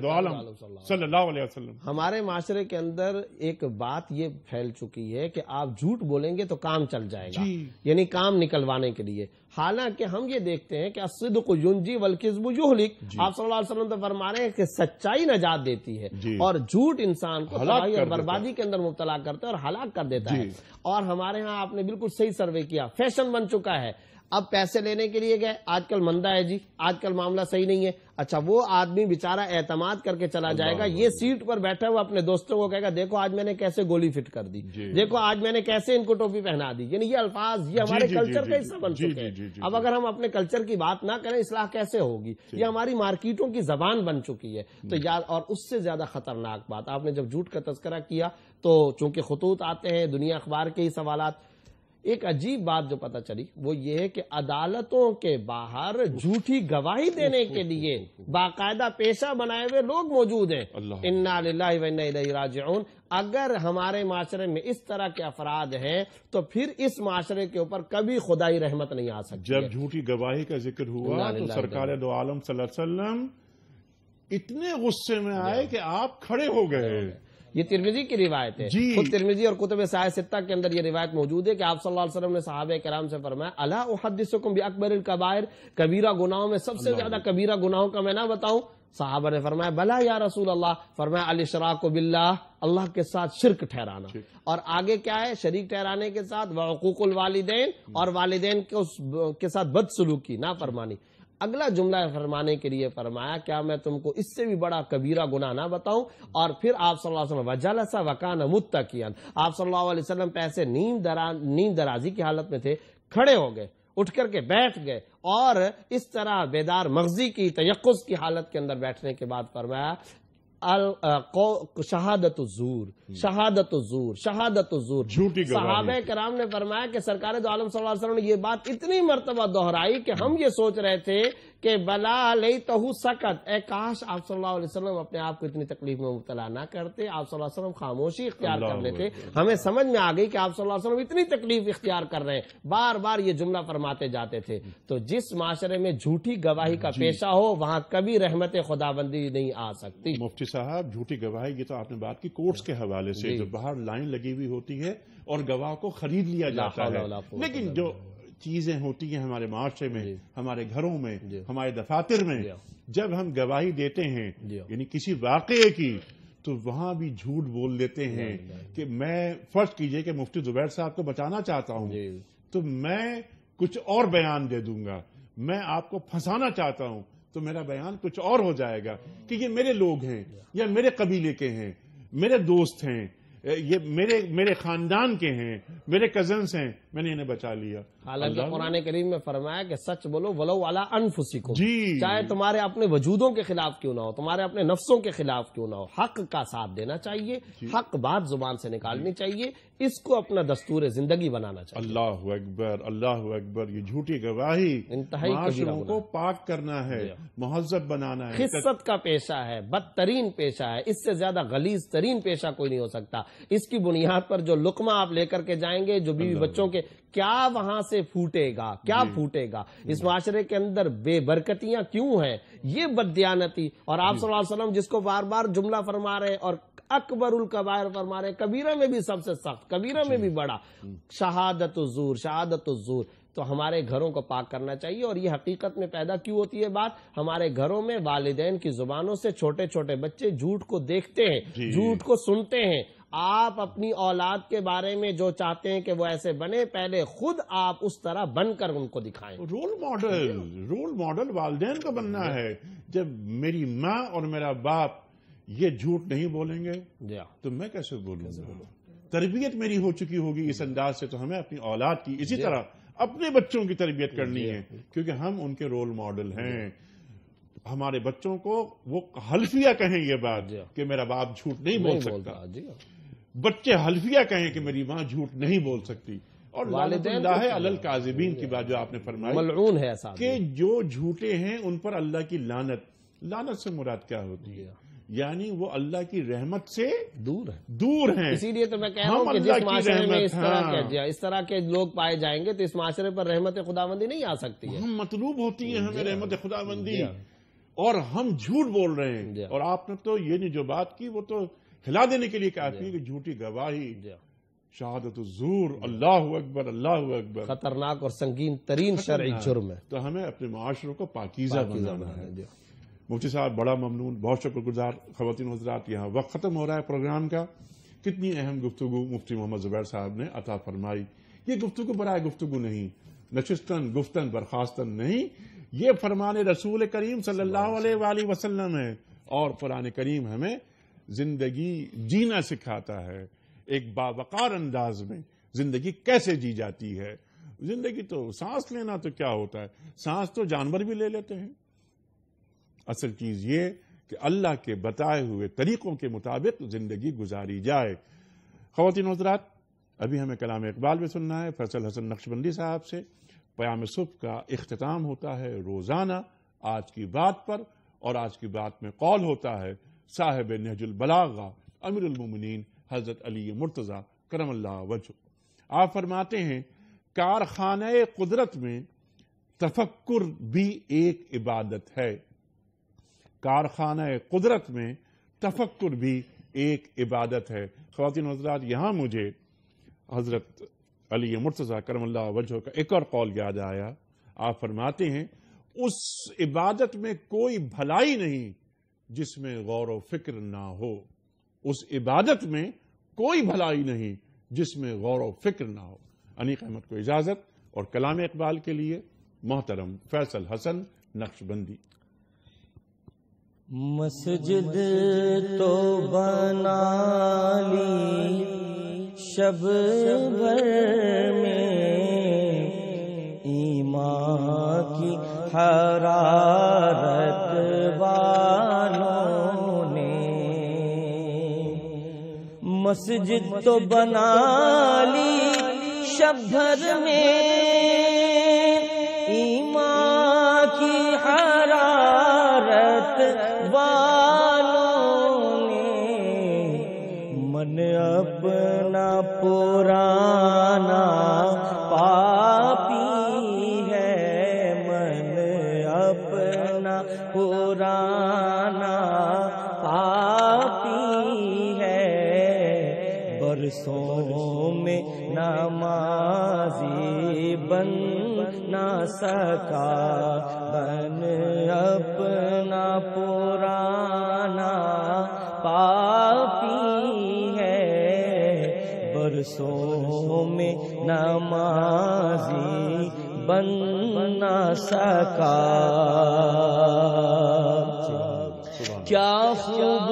हमारे माशरे के अंदर एक बात ये फैल चुकी है कि आप झूठ बोलेंगे तो काम चल जाएगा यानी काम निकलवाने के लिए हालांकि हम ये देखते हैं कि को युंजी वलकिजबु युहलिक आप सल्लाम तो फरमा रहे हैं कि सच्चाई नजात देती है और झूठ इंसान को तबाही और बर्बादी के अंदर मुबतला करता है और हलाक कर देता है और हमारे यहाँ आपने बिल्कुल सही सर्वे किया फैशन बन चुका है अब पैसे लेने के लिए गए आजकल मंदा है जी आजकल मामला सही नहीं है अच्छा वो आदमी बेचारा एतमाद करके चला जाएगा ये सीट पर बैठा हुआ अपने दोस्तों को कहेगा देखो आज मैंने कैसे गोली फिट कर दी देखो आज मैंने कैसे इनको टोपी पहना दी यानी ये अल्फाज ये हमारे कल्चर का हिस्सा बन चुके हैं अब अगर हम अपने कल्चर की बात ना करें इसलाह कैसे होगी ये हमारी मार्किटों की जबान बन चुकी है तो याद और उससे ज्यादा खतरनाक बात आपने जब झूठ का तस्करा किया तो चूंकि खतूत आते हैं दुनिया अखबार के ही सवाल एक अजीब बात जो पता चली वो ये है कि अदालतों के बाहर झूठी गवाही देने के लिए बाकायदा पेशा बनाए हुए लोग मौजूद हैं इन्ना अगर हमारे माशरे में इस तरह के अफराद हैं तो फिर इस माशरे के ऊपर कभी खुदाई रहमत नहीं आ सकती जब झूठी गवाही का जिक्र हुआ तो सरकार दो आलम सल्लम इतने गुस्से में आए कि आप खड़े हो गए ये तिरमिजी की रिवायत है खुद तिरमिजी और कुतुब साय सत्ता के अंदर ये रिवायत मौजूद है कि आप सल्लल्लाहु अलैहि वसल्लम ने साहब कराम से फरमाया अला उहदसकुम अकबर कबायर कबीरा गुनाहों में सबसे ज्यादा कबीरा गुनाहों का मैं ना बताऊं साहब ने फरमाया भला या रसूल अल्लाह फरमाया अली शराक बिल्ला अल्लाह के साथ शिरक ठहराना और आगे क्या है शरीक ठहराने के साथ वकूकुल वालदेन और वालदेन के, के साथ बदसलूकी ना फरमानी अगला जुमला फरमाने के लिए फरमाया क्या मैं तुमको इससे भी बड़ा कबीरा गुना ना बताऊं और फिर आप सल्लल्लाहु वजलसा वकान मुत्तकियन आप सल्लल्लाहु अलैहि वसल्लम पैसे नींद दरा दराजी की हालत में थे खड़े हो गए उठ करके बैठ गए और इस तरह बेदार मगजी की तयक्स की हालत के अंदर बैठने के बाद फरमाया शहादत जूर हम्म। शहादत जूर शहादत जूर झूठी साहब कराम ने फरमाया कि सरकार दो आलम सल्लल्लाहु अलैहि वसल्लम ने ये बात इतनी मरतबा दोहराई कि हम ये सोच रहे थे कि बला लई तहु सकत ए काश आप सल्लल्लाहु अलैहि वसल्लम अपने आप को इतनी तकलीफ में मुबतला ना करते आप सल्लल्लाहु अलैहि वसल्लम खामोशी इख्तियार कर लेते हमें समझ में आ गई कि आप सल्लल्लाहु अलैहि वसल्लम इतनी तकलीफ इख्तियार कर रहे हैं बार बार ये जुमला फरमाते जाते थे तो जिस माशरे में झूठी गवाही का पेशा हो वहां कभी रहमत खुदाबंदी नहीं आ सकती मुफ्ती साहब झूठी गवाही ये तो आपने बात की कोर्ट्स के हवाले से जो बाहर लाइन लगी हुई होती है और गवाह को खरीद लिया जाता है लेकिन जो चीजें होती हैं हमारे माशरे में हमारे घरों में हमारे दफातर में जब हम गवाही देते हैं यानी किसी वाकये की तो वहां भी झूठ बोल देते हैं कि मैं फर्ज कीजिए कि मुफ्ती जुबैर साहब को बचाना चाहता हूं तो मैं कुछ और बयान दे दूंगा मैं आपको फंसाना चाहता हूं तो मेरा बयान कुछ और हो जाएगा कि ये मेरे लोग हैं या मेरे कबीले के हैं मेरे दोस्त हैं ये मेरे मेरे खानदान के हैं मेरे कजन्स हैं मैंने इन्हें बचा लिया हालांकि पुराने करीम में फरमाया कि सच बोलो वलो वाला अनफुसी को जी चाहे तुम्हारे अपने वजूदों के खिलाफ क्यों ना हो तुम्हारे अपने नफ्सों के खिलाफ क्यों ना हो हक का साथ देना चाहिए हक बात जुबान से निकालनी चाहिए इसको अपना दस्तूर जिंदगी बनाना चाहिए अल्लाह अकबर अल्लाह अकबर ये झूठी गवाही इंतहाई को पाक करना है महजब बनाना है खिस्सत का पेशा है बदतरीन पेशा है इससे ज्यादा गलीज तरीन पेशा कोई नहीं हो सकता इसकी बुनियाद पर जो लुकमा आप लेकर के जाएंगे जो बीवी बच्चों के क्या वहां से फूटेगा क्या फूटेगा इस माशरे के अंदर बेबरकतियां क्यों हैं ये बदयानती और आप वसल्लम जिसको बार बार जुमला फरमा रहे हैं और अकबर कबायर फरमा रहे कबीरा में भी सबसे सख्त कबीरा में भी बड़ा शहादत जूर शहादत जूर तो हमारे घरों को पाक करना चाहिए और ये हकीकत में पैदा क्यों होती है बात हमारे घरों में वालदेन की जुबानों से छोटे छोटे बच्चे झूठ को देखते हैं झूठ को सुनते हैं आप अपनी औलाद के बारे में जो चाहते हैं कि वो ऐसे बने पहले खुद आप उस तरह बनकर उनको दिखाएं रोल मॉडल रोल मॉडल वालदेन का बनना है जब मेरी माँ और मेरा बाप ये झूठ नहीं बोलेंगे हाँ। तो मैं कैसे बोलूंगा तरबियत मेरी हो चुकी होगी इस अंदाज से तो हमें अपनी औलाद की इसी तरह अपने बच्चों की तरबियत करनी हाँ। है क्योंकि हम उनके रोल मॉडल हैं हमारे बच्चों को वो हल्फिया कहें ये बात हाँ। कि मेरा बाप झूठ नहीं बोल सकता बच्चे हल्फिया कहें कि मेरी माँ झूठ नहीं बोल सकती और है तो अलल काजिबीन की बात जो आपने फरमाई मलून है ऐसा कि जो झूठे हैं उन पर अल्लाह की लानत लानत से मुराद क्या होती है यानी वो अल्लाह की रहमत से दूर है दूर है इसीलिए तो मैं कह रहा हूँ कि जिस माशरे में इस तरह हाँ। के इस तरह के लोग पाए जाएंगे तो इस माशरे पर रहमत खुदाबंदी नहीं आ सकती है हम मतलूब होती है हमें रहमत खुदाबंदी और हम झूठ बोल रहे हैं और आपने तो ये नहीं जो बात की वो तो हिला देने के लिए कहती है कि झूठी गवाही शहादत जूर अल्लाह अकबर अल्लाह अकबर खतरनाक और संगीन तरीन शर जुर्म है तो हमें अपने माशरों को पाकिजा बनाना है मुफ्ती साहब बड़ा ममनून बहुत शुक्रगुजार खवतिन हजरात यहाँ वक्त ख़त्म हो रहा है प्रोग्राम का कितनी अहम गुफ्तु मुफ्ती मोहम्मद जुबैर साहब ने अता फरमाई ये गुफ्तु बरा गुफ्तु नहीं नशिस्तन गुफ्तन बर्खास्तन नहीं ये फरमान रसूल करीम सल्लल्लाहु वसलम है और कुरान करीम हमें जिंदगी जीना सिखाता है एक बावकार अंदाज में जिंदगी कैसे जी जाती है जिंदगी तो सांस लेना तो क्या होता है सांस तो जानवर भी ले लेते हैं असल चीज ये कि अल्लाह के बताए हुए तरीकों के मुताबिक जिंदगी गुजारी जाए खातिन हजरात अभी हमें कलाम इकबाल में सुनना है फैसल हसन नक्शबंदी साहब से प्याम सुबह का अख्ताम होता है रोजाना आज की बात पर और आज की बात में कौल होता है साहेब नहजुल बलागा अमिर अमीरमिन हज़रत अली मुर्तज़ा करम वज आप फरमाते हैं कारखान कुदरत में तफक्र भी एक इबादत है कारखाना कुदरत में तफक्र भी एक इबादत है खातिन हजरात यहां मुझे हज़रत अली मुर्तज़ा करम अल्लाह वजह का एक और कॉल याद आया आप फरमाते हैं उस इबादत में कोई भलाई नहीं जिसमें गौर व फिक्र ना हो उस इबादत में कोई भलाई नहीं जिसमें गौर व फिक्र ना हो अनीक अहमद को इजाजत और कलाम इकबाल के लिए मोहतरम फैसल हसन नक्शबंदी मस्जिद तो बना शब भर में ईमा की हरारत मस्जिद तो बना ली शब्द में ईमा की हाँ सका बन अपना पुराना पापी है बरसों में नमाजी बन न सका क्या खूब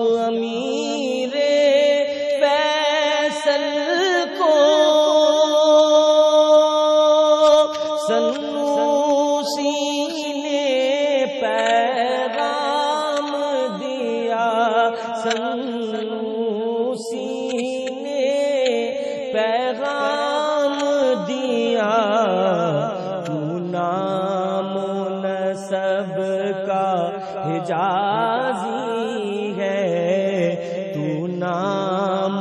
सब का हिजाजी है तू नाम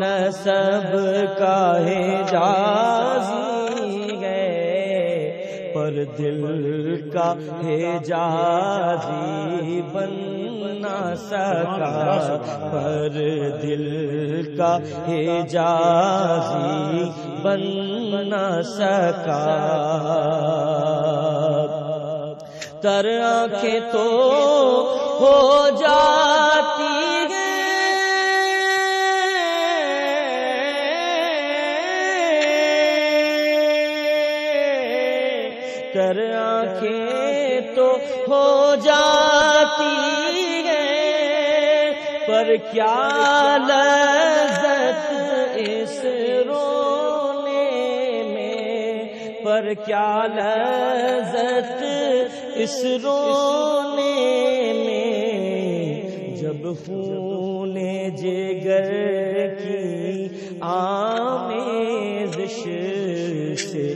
न सब का हिजाजी है पर दिल का हिजाजी बन ना सका पर दिल का हिजाजी बन ना सका तर आंखें तो हो जाती तर आंखें तो हो जाती है पर क्या लजत इस रोने में पर क्या लजत इस रोने में जब खूने जेगर की आमेजिश से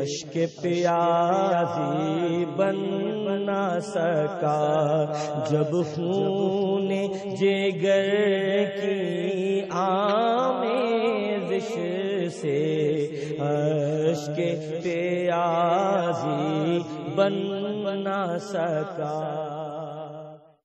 अश्क प्यासी बन ना सका जब खूने जेगर की आमेजिश से अश्क प्यासी बन सका